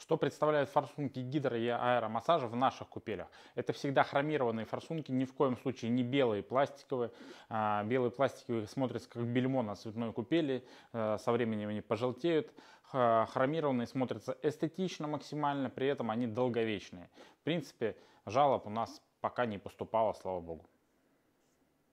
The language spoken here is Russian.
Что представляют форсунки гидро- и аэромассажа в наших купелях? Это всегда хромированные форсунки, ни в коем случае не белые пластиковые. А, белые пластиковые смотрятся как бельмо на цветной купели, э, со временем они пожелтеют. хромированные смотрятся эстетично максимально, при этом они долговечные. В принципе, жалоб у нас пока не поступало, слава богу.